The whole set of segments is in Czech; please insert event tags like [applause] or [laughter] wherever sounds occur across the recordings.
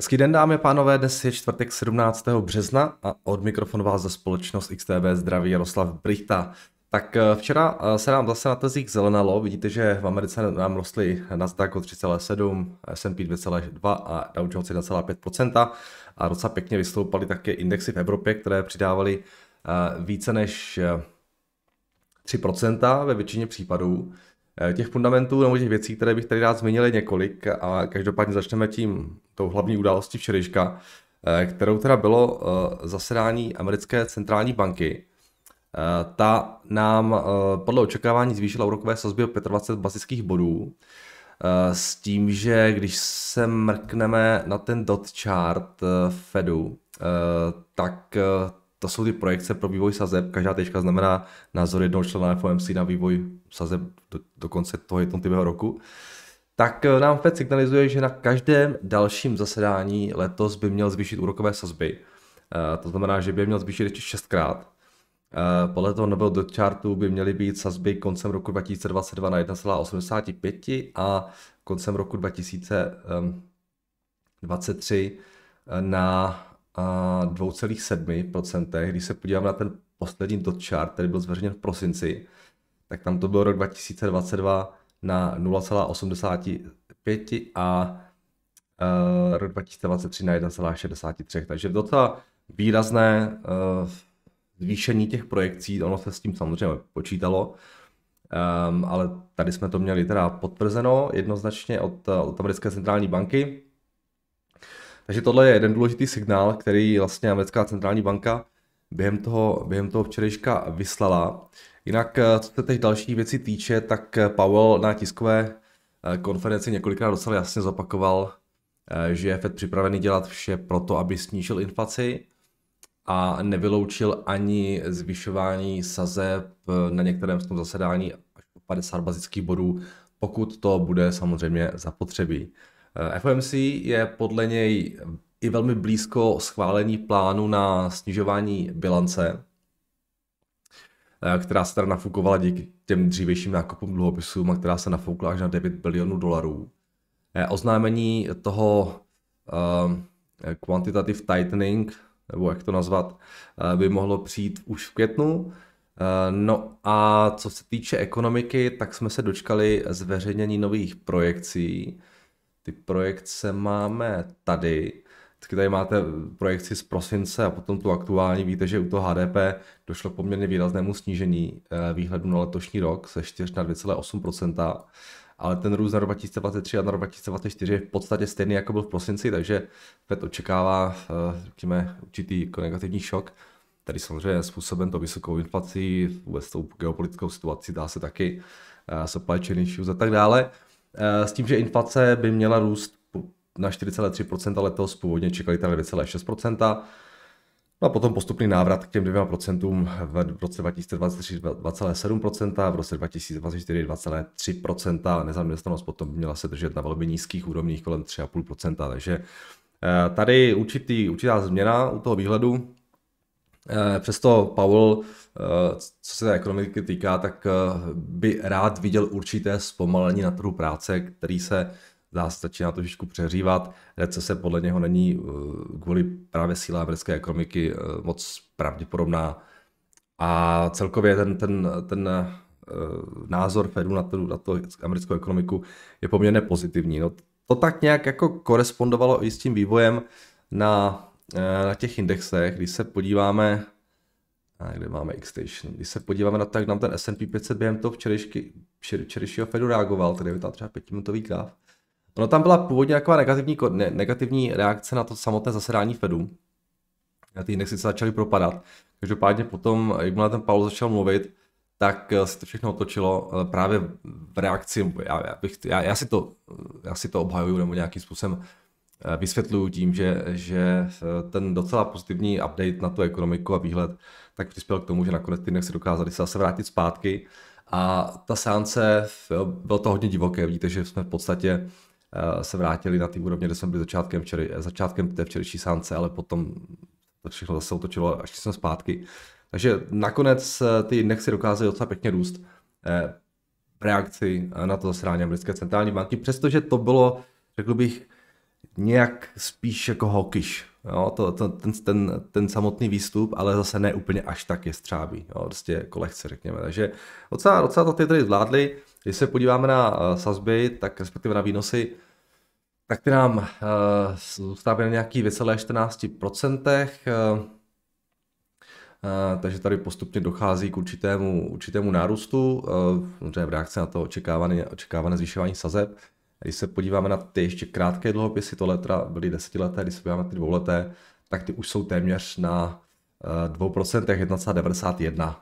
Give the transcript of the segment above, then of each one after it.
Hezký den dámy a pánové, dnes je čtvrtek 17. března a od mikrofonu vás za společnost XTB zdraví Jaroslav Brichta. Tak eh, včera eh, se nám zase na tezích zelenalo, vidíte, že v Americe nám rostly Nasdaq o 3,7, S&P 2,2 a Dow Jones 1,5% a docela pěkně vystoupaly také indexy v Evropě, které přidávaly eh, více než 3% ve většině případů. Eh, těch fundamentů nebo těch věcí, které bych tady rád zmínil, je několik a každopádně začneme tím tou hlavní událostí včerejška, eh, kterou teda bylo eh, zasedání americké centrální banky. Ta nám podle očekávání zvýšila úrokové sazby o 25 bazických bodů s tím, že když se mrkneme na ten dot chart Fedu, tak to jsou ty projekce pro vývoj sazeb. Každá tečka znamená názor jednoho člena FOMC na vývoj sazeb do, do konce toho jednotlivého roku. Tak eh, nám Fed signalizuje, že na každém dalším zasedání letos by měl zvýšit úrokové sazby. Eh, to znamená, že by měl zvýšit ještě šestkrát. Eh, podle toho nového dot by měly být sazby koncem roku 2022 na 1,85 a koncem roku 2023 ehm, na a 2,7%. Když se podívám na ten poslední dot chart, který byl zveřejněn v prosinci, tak tam to byl rok 2022 na 0,85 a uh, rok 2023 na 1,63. Takže docela výrazné uh, zvýšení těch projekcí, ono se s tím samozřejmě počítalo, um, ale tady jsme to měli teda potvrzeno jednoznačně od, od americké centrální banky. Takže tohle je jeden důležitý signál, který vlastně americká centrální banka během toho, během toho včerejška vyslala. Jinak, eh, co se teď další věci týče, tak eh, Powell na tiskové eh, konferenci několikrát docela jasně zopakoval, že je Fed připravený dělat vše pro to, aby snížil inflaci a nevyloučil ani zvyšování sazeb na některém z tom zasedání až 50 bazických bodů, pokud to bude samozřejmě zapotřebí. Eh, FOMC je podle něj i velmi blízko schválení plánu na snižování bilance, eh, která se teda nafukovala díky těm dřívějším nákupům dluhopisům a která se nafoukla až na 9 bilionů dolarů. Eh, oznámení toho quantitative tightening, nebo jak to nazvat, by mohlo přijít už v květnu. No a co se týče ekonomiky, tak jsme se dočkali zveřejnění nových projekcí, ty projekce máme tady. Vždycky tady máte projekci z prosince a potom tu aktuální. Víte, že u toho HDP došlo poměrně výraznému snížení eh, výhledu na letošní rok se 4 na 2,8%, ale ten růst na 2023 a na 2024 je v podstatě stejný, jako byl v prosinci, takže FED očekává, eh, řekněme, určitý jako negativní šok. Tady samozřejmě způsoben to vysokou inflací, vůbec tou geopolitickou situací, dá se taky eh, supply chain issues a tak dále. Eh, s tím, že inflace by měla růst na 4,3%, letos původně čekali tady 2,6%. No a potom postupný návrat k těm 2% v roce 2023 2,7%, v roce 2024 2,3%, nezaměstnanost potom měla se držet na velmi nízkých úrovních kolem 3,5%, takže eh, tady určitý, určitá změna u toho výhledu, Eh, přesto Powell, eh, co se té ekonomiky týká, tak eh, by rád viděl určité zpomalení na trhu práce, který se dá začíná trošičku přehřívat. Recese podle něho není kvůli právě síle americké ekonomiky moc pravděpodobná. A celkově ten, ten, ten názor Fedu na, tu, na to americkou ekonomiku je poměrně pozitivní. No, to tak nějak jako korespondovalo i s tím vývojem na Eh, na těch indexech, když se podíváme, a kde máme X Station, když se podíváme na to, jak nám ten S&P 500 během toho včerejšího Fedu reagoval, tedy tam třeba pětiminutový graf, No tam byla původně taková negativní, ne, negativní reakce na to samotné zasedání Fedu. A ty indexy se začaly propadat. Každopádně potom, jakmile ten Paul začal mluvit, tak eh, se to všechno otočilo právě v reakci, já, já, bych, já, já, si, to, já si to obhajuju nebo nějakým způsobem Eh, vysvětluju tím, že, že eh, ten docela pozitivní update na tu ekonomiku a výhled tak přispěl k tomu, že nakonec ty se dokázali se zase vrátit zpátky. A ta seance, bylo to hodně divoké, vidíte, že jsme v podstatě eh, se vrátili na ty úrovně, kde jsme byli začátkem, včery, začátkem té včerejší sánce, ale potom to všechno zase otočilo až jsme zpátky. Takže nakonec ty indexy dokázaly docela pěkně růst v reakci na to zasrání americké centrální banky, přestože to bylo, řekl bych, nějak spíš jako hokyš. Jo, to, to, ten, ten, ten samotný výstup, ale zase ne úplně až tak je střábí, jo, prostě jako lehce řekněme. Takže docela, docela to ty tady zvládli. Když se podíváme na uh, sazby, tak respektive na výnosy, tak ty nám uh, zůstávají na nějakých 2,14%. Uh, uh, takže tady postupně dochází k určitému, určitému nárůstu, uh, v reakci na to očekávané, očekávané zvyšování sazeb. Když se podíváme na ty ještě krátké dluhopisy, tohle teda byly desetileté, když se podíváme na ty dvouleté, tak ty už jsou téměř na 2%, eh, 1,91.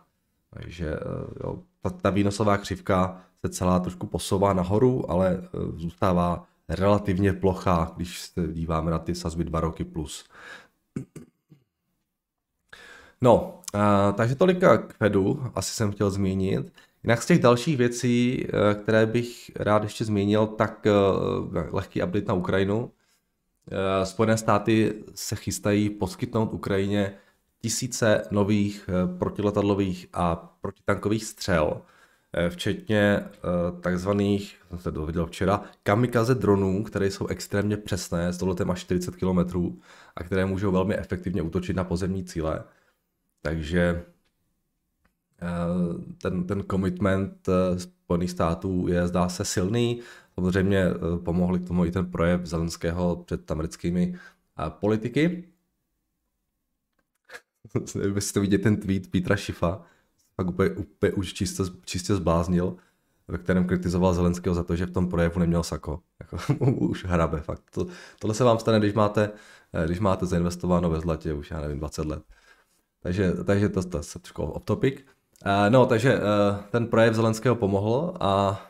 Takže eh, jo, ta, ta výnosová křivka se celá trošku posouvá nahoru, ale eh, zůstává relativně plochá, když se díváme na ty sazby 2 roky plus. No, a, takže tolika k Fedu, asi jsem chtěl zmínit. Jinak z těch dalších věcí, eh, které bych rád ještě zmínil, tak eh, lehký update na Ukrajinu. Eh, Spojené státy se chystají poskytnout Ukrajině tisíce nových protiletadlových a protitankových střel, včetně takzvaných, jsem se dověděl včera, kamikaze dronů, které jsou extrémně přesné, s doletem až 40 km a které můžou velmi efektivně útočit na pozemní cíle. Takže Eh, ten, ten commitment eh, Spojených států je, zdá se, silný. Samozřejmě eh, pomohli k tomu i ten projev Zelenského před americkými politiky. [laughs] Nevím, jestli to vidět ten tweet Petra Šifa, tak úplně, úplně už čistě, čistě zbláznil, ve kterém kritizoval Zelenského za to, že v tom projevu neměl sako. Jako, [laughs] už hrabe, fakt. To, tohle se vám stane, když máte, když máte zainvestováno ve zlatě už, já nevím, 20 let. Takže, takže to, to je trošku off topic. Eh, no, takže eh, ten projev Zelenského pomohl a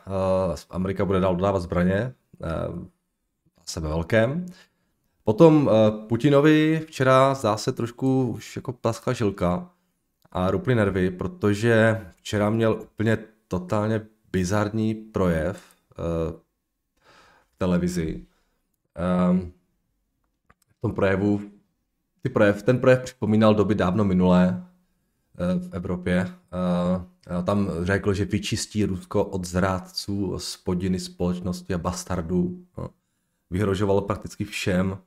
eh, Amerika bude dál dodávat zbraně, se ve velkém. Potom Putinovi včera zdá se trošku už jako plaskla žilka a ruply nervy, protože včera měl úplně totálně bizarní projev v televizi. Ehm, v tom projevu, ty projev, ten projev připomínal doby dávno minulé, Eh, v Evropě. Eh, eh, tam řekl, že vyčistí Rusko od zrádců, spodiny společnosti a bastardů. No. Vyhrožoval prakticky všem,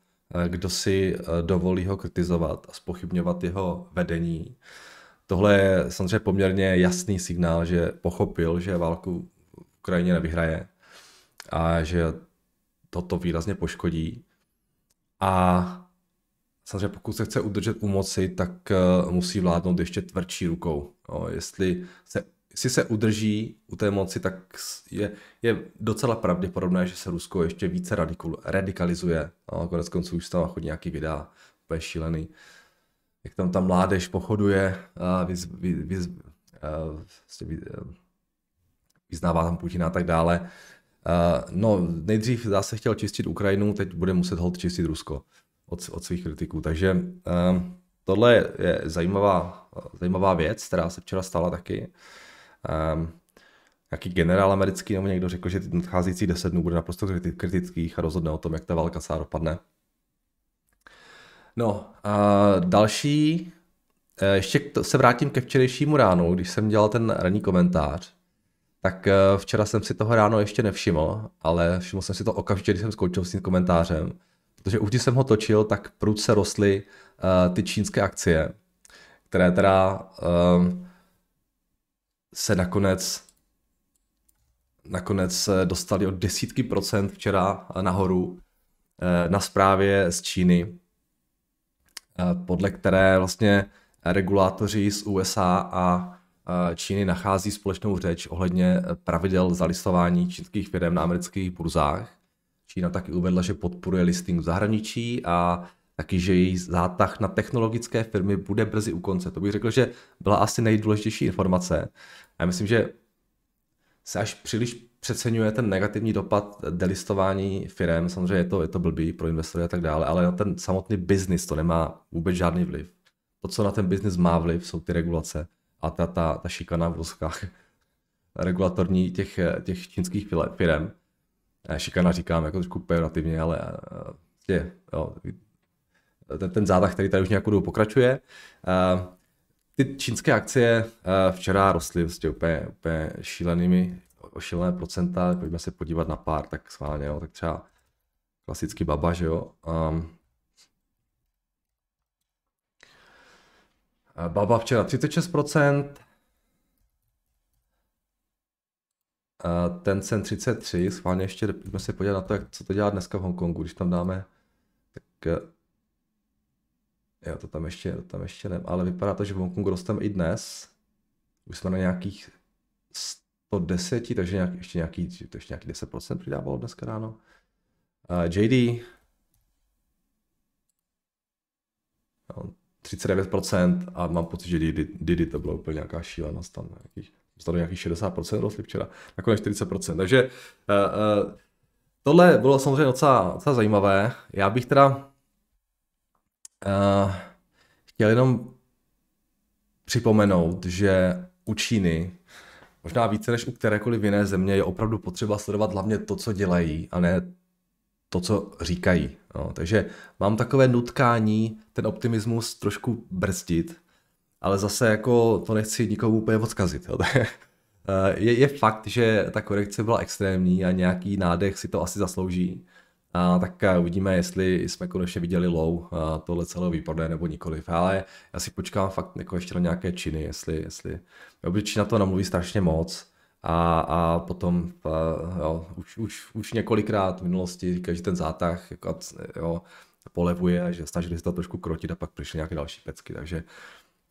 kdo si dovolí ho kritizovat a spochybňovat jeho vedení. Tohle je samozřejmě poměrně jasný signál, že pochopil, že válku v Ukrajině nevyhraje a že toto výrazně poškodí. A samozřejmě pokud se chce udržet u moci, tak eh, musí vládnout ještě tvrdší rukou. No, jestli se jestli se udrží u té moci, tak je, je docela pravděpodobné, že se Rusko ještě více radikul, radikalizuje. A no, konec konců už tam chodí nějaký videa, úplně šílený. Jak tam ta mládež pochoduje a vyz, vy, eh, vlastně vy, vy, eh, vyznává tam Putina a tak dále. No, nejdřív zase chtěl čistit Ukrajinu, teď bude muset hold čistit Rusko od, od svých kritiků. Takže uh, tohle je, zajímavá, zajímavá věc, která se včera stala taky. Um, nějaký generál americký nebo někdo řekl, že nadcházející 10 dnů bude naprosto kritických a rozhodne o tom, jak ta válka se dopadne. No, a další, eh, ještě se vrátím ke včerejšímu ránu, když jsem dělal ten ranní komentář, tak eh, včera jsem si toho ráno ještě nevšiml, ale všiml jsem si to okamžitě, když jsem skončil s tím komentářem Protože už když jsem ho točil, tak prudce rostly uh, ty čínské akcie, které teda uh, se nakonec nakonec eh, dostali o desítky procent včera nahoru na zprávě z Číny, podle které vlastně regulátoři z USA a Číny nachází společnou řeč ohledně pravidel zalistování čínských firm na amerických burzách. Čína taky uvedla, že podporuje listing v zahraničí a taky, že její zátah na technologické firmy bude brzy u konce. To bych řekl, že byla asi nejdůležitější informace. A já myslím, že se až příliš přeceňuje ten negativní dopad delistování firm. Samozřejmě je to, je to blbý pro investory a tak dále, ale na ten samotný biznis to nemá vůbec žádný vliv. To, co na ten biznis má vliv, jsou ty regulace a ta, ta, ta šikana v voskách regulatorní těch, těch čínských firm šikana říkám jako trošku pejorativně, ale je, prostě, jo, ten, ten zátah, který tady už nějakou dobu pokračuje. Ty čínské akcie včera rostly vlastně úplně, úplně šílenými, o šílené procenta, pojďme se podívat na pár, tak schválně, jo, tak třeba klasický baba, že jo. Um, baba včera 36%, ten cen 33, schválně ještě pojďme se podívat na to, jak, co to dělá dneska v Hongkongu, když tam dáme, tak eh, jo, to tam ještě, tam ještě ne, ale vypadá to, že v Hongkongu rosteme i dnes, už jsme na nějakých 110, takže nějak, ještě, nějaký, to ještě nějaký 10% přidávalo dneska ráno. Uh, JD, 39% a mám pocit, že Didi, Didi to bylo úplně nějaká šílenost tam nějakých Stalo nějakých 60% rostly včera, nakonec 40%. Takže uh, uh, tohle bylo samozřejmě docela, docela zajímavé. Já bych teda uh, chtěl jenom připomenout, že u Číny možná více než u kterékoliv jiné země je opravdu potřeba sledovat hlavně to, co dělají a ne to, co říkají. No, takže mám takové nutkání ten optimismus trošku brzdit, ale zase jako to nechci nikomu úplně odkazit. Jo. [laughs] Eh, je, je fakt, že ta korekce byla extrémní a nějaký nádech si to asi zaslouží. A tak eh, uvidíme, jestli jsme konečně viděli low a eh, tohle celého výprodeje nebo nikoliv. Ale já si počkám fakt jako ještě na nějaké činy, jestli, jestli. Obyčejně na to namluví strašně moc. A, a potom a, jo, už, už, už několikrát v minulosti říkají, že ten zátah jako, jo, polevuje, že snažili se to trošku krotit a pak přišly nějaké další pecky. Takže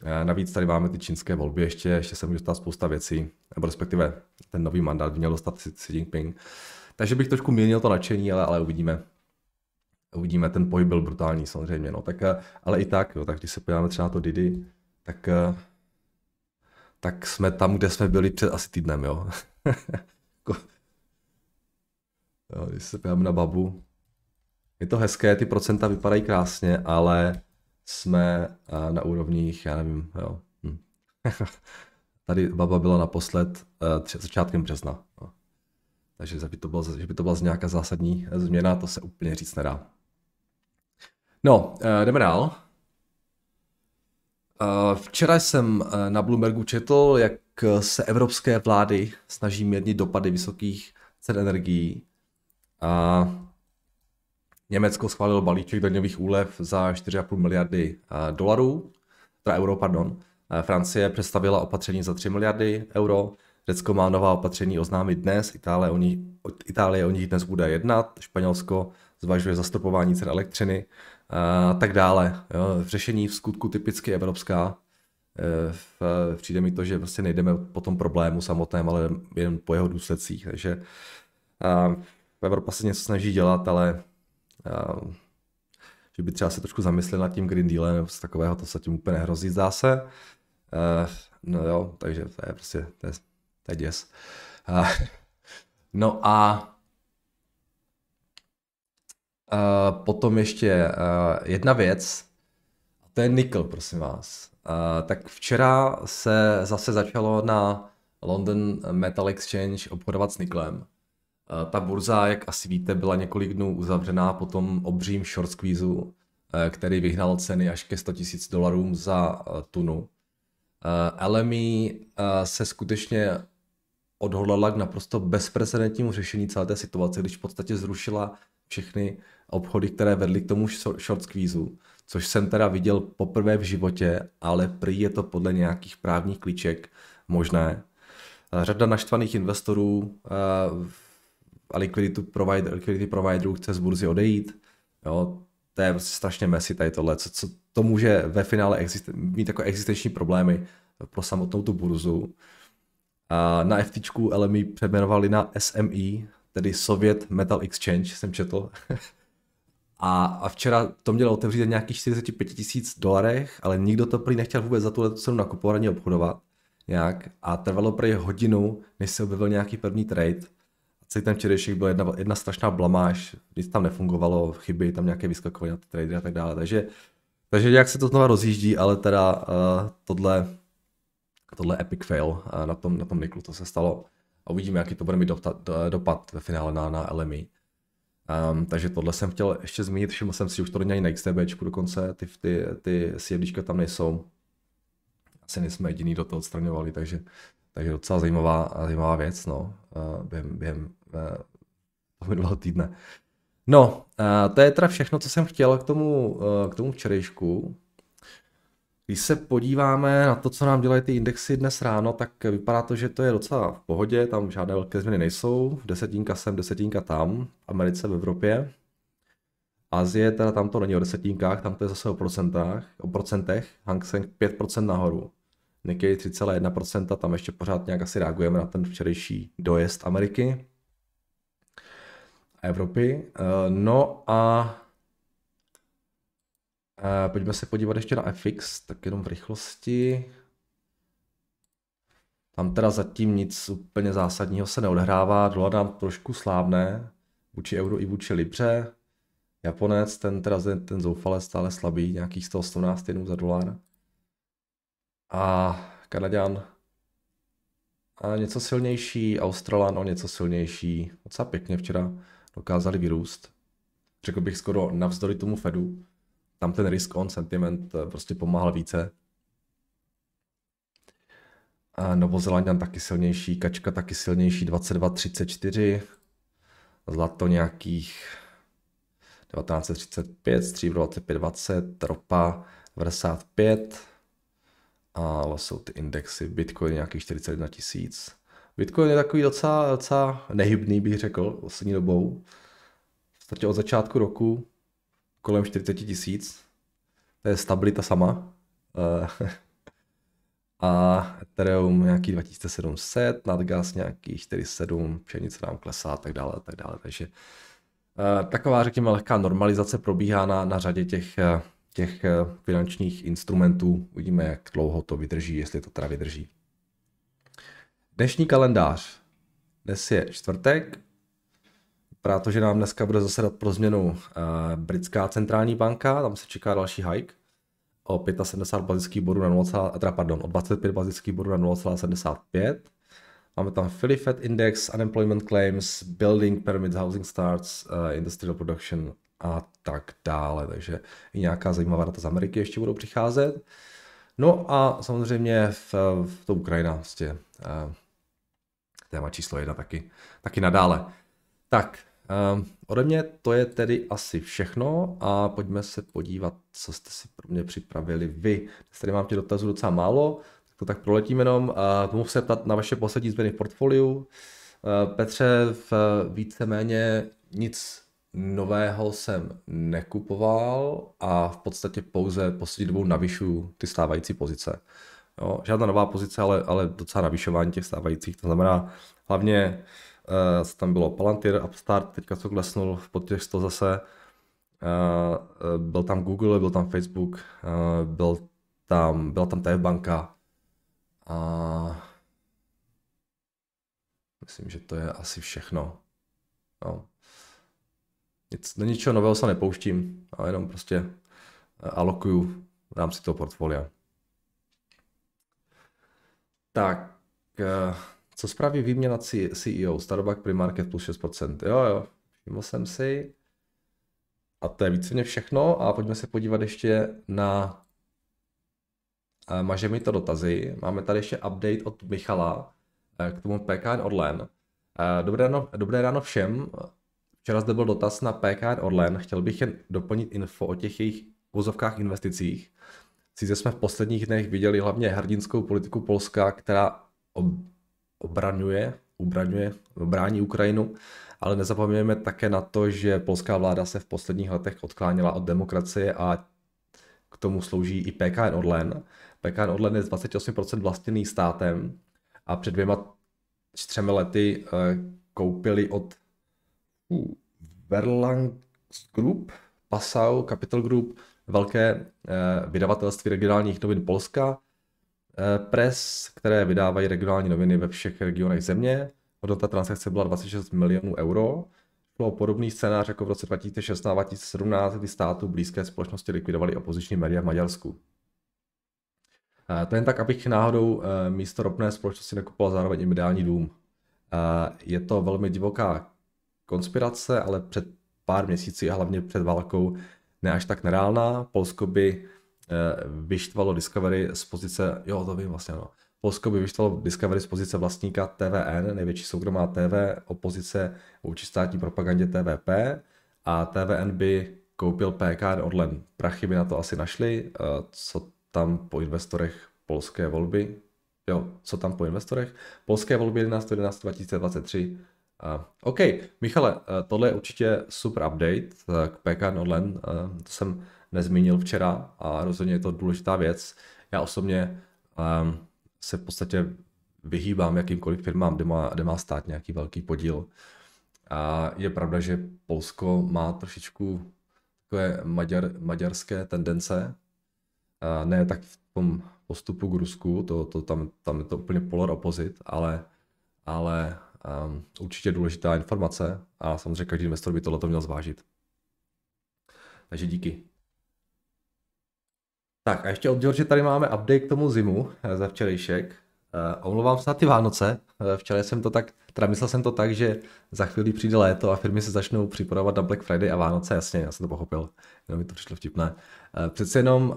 Eh, navíc tady máme ty čínské volby, ještě, ještě se může dostat spousta věcí, nebo respektive ten nový mandát by měl dostat Xi Jinping. Takže bych trošku měnil to nadšení, ale, ale uvidíme. Uvidíme, ten pohyb byl brutální samozřejmě, no. tak, eh, ale i tak, jo, tak když se podíváme třeba na to Didi, tak, eh, tak jsme tam, kde jsme byli před asi týdnem, jo. [laughs] jo když se podíváme na babu, je to hezké, ty procenta vypadají krásně, ale jsme eh, na úrovních, já nevím, jo. Hm. [laughs] Tady baba byla naposled eh, tři, začátkem března. Takže že by, to bylo, že by to byla nějaká zásadní eh, změna, to se úplně říct nedá. No, jdeme dál. Včera jsem na Bloombergu četl, jak se evropské vlády snaží mírnit dopady vysokých cen energií. A Německo schválilo balíček daňových úlev za 4,5 miliardy eh, dolarů, teda euro, pardon. Eh, Francie představila opatření za 3 miliardy euro, Řecko má nová opatření oznámit dnes, Itálie o, ní, Itálie o nich dnes bude jednat, Španělsko zvažuje zastropování cen elektřiny eh, a tak dále. Jo, řešení v skutku typicky evropská. V, přijde mi to, že vlastně nejdeme po tom problému samotném, ale jen po jeho důsledcích. Takže a, Evropa se něco snaží dělat, ale Eh, že by třeba se trošku zamyslel nad tím Green Dealem, nebo z takového to tím úplně nehrozí, zdá se. Eh, no jo, takže to je prostě, to je, to je děs. Eh, [laughs] no a potom ještě jedna věc, to je nikl, prosím vás. Tak včera se zase začalo na London Metal Exchange obchodovat s niklem. Eh, ta burza, jak asi víte, byla několik dnů uzavřená po tom obřím short squeezeu, eh, který vyhnal ceny až ke 100 000 dolarům za eh, tunu. LMI se skutečně odhodlala k naprosto bezprecedentnímu řešení celé té situace, když v podstatě zrušila všechny obchody, které vedly k tomu short squeezeu, což jsem teda viděl poprvé v životě, ale prý je to podle nějakých právních klíček možné. Řada naštvaných investorů a liquidity, provider, liquidity providerů chce z burzy odejít. Jo, to je prostě strašně messy tady tohle, co, co to může ve finále existen, mít jako existenční problémy pro samotnou tu burzu. A na FT LMI přeměnovali na SMI, tedy Soviet Metal Exchange, jsem četl. [laughs] a, a včera to mělo otevřít nějakých 45 tisíc dolarech, ale nikdo to prý nechtěl vůbec za tuhle cenu nakupovat ani obchodovat nějak a trvalo prý hodinu, než se objevil nějaký první trade celý ten včerejší byl jedna, jedna strašná blamáž, nic tam nefungovalo, chyby, tam nějaké vyskakovaly na tradery a tak dále, takže, takže nějak se to znova rozjíždí, ale teda uh, tohle, tohle epic fail uh, na tom, na tom Niklu, to se stalo a uvidíme, jaký to bude mít dopad, eh, dopad ve finále na, na LMI. Um, ehm, takže tohle jsem chtěl ještě zmínit, všiml jsem si, že už to není na XTB, dokonce, ty, ty, ty CFDčka tam nejsou. Asi nejsme jediný, do toho odstraňovali, takže, takže docela zajímavá, zajímavá věc no, uh, během, během minulého eh, týdne. No, eh, to je teda všechno, co jsem chtěl k tomu, eh, k tomu včerejšku. Když se podíváme na to, co nám dělají ty indexy dnes ráno, tak vypadá to, že to je docela v pohodě, tam žádné velké změny nejsou, desetinka sem, desetinka tam, Americe, v Evropě. Azie, teda tam to není o desetinkách, tam to je zase o procentách, o procentech, Hang Seng 5% nahoru. Nikkei 3,1%, tam ještě pořád nějak asi reagujeme na ten včerejší dojezd Ameriky. Evropy. Eh, no a eh, pojďme se podívat ještě na FX, tak jenom v rychlosti. Tam teda zatím nic úplně zásadního se neodhrává, dolar nám trošku slábne, vůči euro i vůči libře. Japonec, ten teda ten zoufale stále slabý, nějakých 118 jenů za dolar. A Kanaďan a něco silnější, Australan o něco silnější. Docela pěkně včera dokázali vyrůst. Řekl bych skoro navzdory tomu Fedu, tam ten risk on sentiment eh, prostě pomáhal více. A Novozelandian taky silnější, Kačka taky silnější, 22,34. Zlato nějakých 1935, stříbro 25 ropa 95. A jsou ty indexy, Bitcoin nějakých 41 tisíc. Bitcoin je takový docela, docela nehybný, bych řekl, poslední dobou. V podstatě od začátku roku kolem 40 tisíc. To je stabilita sama. Eh, [laughs] a Ethereum nějaký 2700, Nadgas nějaký 47, pšenice nám klesá a tak dále a tak dále. Takže eh, taková, řekněme, lehká normalizace probíhá na, na řadě těch, eh, těch finančních instrumentů. Uvidíme, jak dlouho to vydrží, jestli to teda vydrží. Dnešní kalendář. Dnes je čtvrtek. protože nám dneska bude zasedat pro změnu uh, britská centrální banka, tam se čeká další hike o 75 bazických bodů na 0, eh, teda pardon, o 25 bazických bodů na 0,75. Máme tam Philly Fed Index, Unemployment Claims, Building Permits, Housing Starts, uh, Industrial Production a tak dále. Takže i nějaká zajímavá data z Ameriky ještě budou přicházet. No a samozřejmě v, v to Ukrajina, vlastně, uh, téma číslo jedna taky, taky nadále. Tak, um, ode mě to je tedy asi všechno a pojďme se podívat, co jste si pro mě připravili vy. Dnes tady mám těch dotazů docela málo, tak to tak proletím jenom. Uh, mohu se ptat na vaše poslední změny v portfoliu. Uh, Petře, v, víceméně nic nového jsem nekupoval a v podstatě pouze poslední dobou navyšuju ty stávající pozice. Jo, žádná nová pozice, ale, ale docela navyšování těch stávajících. To znamená, hlavně uh, tam bylo Palantir, Upstart, teďka co klesnul pod těch 100 zase. Uh, byl tam Google, byl tam Facebook, uh, byl tam, byla tam TF banka. A myslím, že to je asi všechno. No. Nic, do no ničeho nového se nepouštím, ale jenom prostě alokuju v rámci toho portfolia. Tak, eh, co spraví výměna CEO? pri market plus 6%. Jo, jo, všiml jsem si. A to je víceméně všechno a pojďme se podívat ještě na eh, mi to dotazy. Máme tady ještě update od Michala eh, k tomu PKN Orlen. Dobré ráno, dobré ráno všem. Včera zde byl dotaz na PKN Orlen. Chtěl bych jen doplnit info o těch jejich vozovkách investicích. Sice jsme v posledních dnech viděli hlavně hrdinskou politiku Polska, která ob, obraňuje, ubraňuje, brání Ukrajinu, ale nezapomeňme také na to, že polská vláda se v posledních letech odkláněla od demokracie a k tomu slouží i PKN Orlen. PKN Orlen je z 28% vlastněný státem a před dvěma třemi lety eh, koupili od uh, Verlang Group, Passau Capital Group velké eh, vydavatelství regionálních novin Polska, eh, Press, které vydávají regionální noviny ve všech regionech země. Hodnota transakce byla 26 milionů euro. Šlo o podobný scénář jako v roce 2016-2017, kdy státu blízké společnosti likvidovali opoziční média v Maďarsku. Eh, to jen tak, abych náhodou místo ropné společnosti nekupoval zároveň i mediální dům. Je to velmi divoká konspirace, ale před pár měsíci a hlavně před válkou ne až tak nereálná. Polsko by eh, vyštvalo Discovery z pozice, jo, to vím vlastně, no. Polsko by vyštvalo Discovery z pozice vlastníka TVN, největší soukromá TV, opozice vůči státní propagandě TVP a TVN by koupil PKN Orlen. Prachy by na to asi našli, eh, co tam po investorech polské volby, jo, co tam po investorech, polské volby 11.11.2023 OK, Michale, eh, tohle je určitě super update eh, k PKN Online, eh, to jsem nezmínil včera a rozhodně je to důležitá věc. Já osobně ehm, se v podstatě vyhýbám jakýmkoliv firmám, kde má, kde má stát nějaký velký podíl. A je pravda, že Polsko má trošičku takové maďar, maďarské tendence, a ne tak v tom postupu k Rusku, to, to tam, tam je to úplně polar opozit, ale, ale um, určitě důležitá informace a samozřejmě každý investor by tohle měl zvážit. Takže díky. Tak a ještě od George tady máme update k tomu zimu eh, za včerejšek. Uh, omlouvám se na ty Vánoce. Uh, včera jsem to tak, teda myslel jsem to tak, že za chvíli přijde léto a firmy se začnou připravovat na Black Friday a Vánoce, jasně, já jsem to pochopil, jenom mi to přišlo vtipné. Uh, přece jenom uh,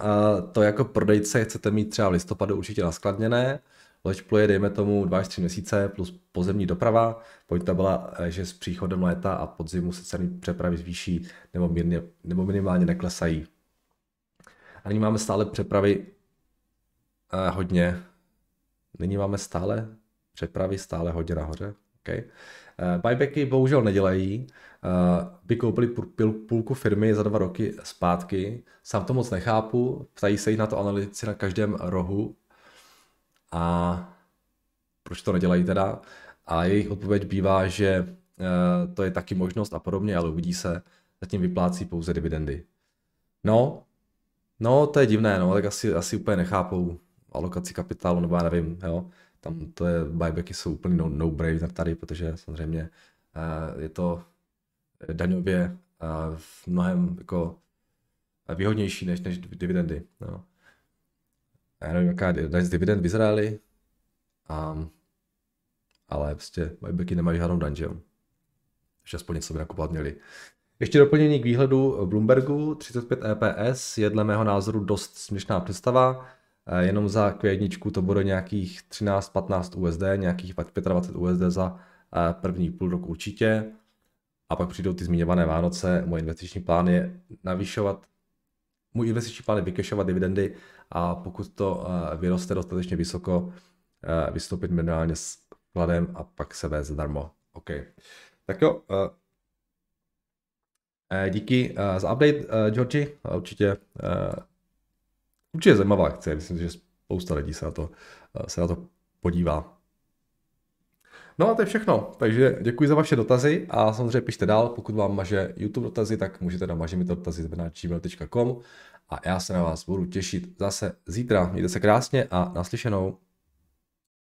to jako prodejce chcete mít třeba v listopadu určitě naskladněné, Loď pluje, dejme tomu, 2 až 3 měsíce plus pozemní doprava. Pointa byla, eh, že s příchodem léta a podzimu se ceny přepravy zvýší nebo, mírně, nebo minimálně neklesají. A nyní máme stále přepravy eh, hodně. Nyní máme stále přepravy stále hodně nahoře. Okay. Eh, buybacky bohužel nedělají. Eh, by koupili půl, půlku firmy za dva roky zpátky. Sám to moc nechápu. Ptají se jich na to analytici na každém rohu a proč to nedělají teda. A jejich odpověď bývá, že eh, to je taky možnost a podobně, ale uvidí se, zatím vyplácí pouze dividendy. No, no to je divné, no, tak asi, asi úplně nechápou alokaci kapitálu, nebo já nevím, jo. Tam to je, buybacky jsou úplně no, no brainer tady, protože samozřejmě eh, je to daňově eh, v mnohem jako výhodnější než, než dividendy. No já nevím, jaká daň z dividend v Izraeli, a, ale prostě buybacky nemají žádnou daň, že jo? Takže aspoň něco by nakupovat měli. Ještě doplnění k výhledu Bloombergu, 35 EPS je dle mého názoru dost směšná představa, eh, jenom za Q1 to bude nějakých 13-15 USD, nějakých 25 USD za eh, první půl rok určitě. A pak přijdou ty zmiňované Vánoce. můj investiční plán je navyšovat můj investiční plán je vykešovat dividendy a pokud to eh, vyroste dostatečně vysoko, eh, vystoupit minimálně s vkladem a pak se vést zadarmo. OK. Tak jo, eh, díky za update, Georgi, určitě, určitě zajímavá akce, myslím, že spousta lidí se na to, se na to podívá. No a to je všechno. Takže děkuji za vaše dotazy a samozřejmě pište dál. Pokud vám maže YouTube dotazy, tak můžete na mažemitotazy.gmail.com a já se na vás budu těšit zase zítra. Mějte se krásně a naslyšenou.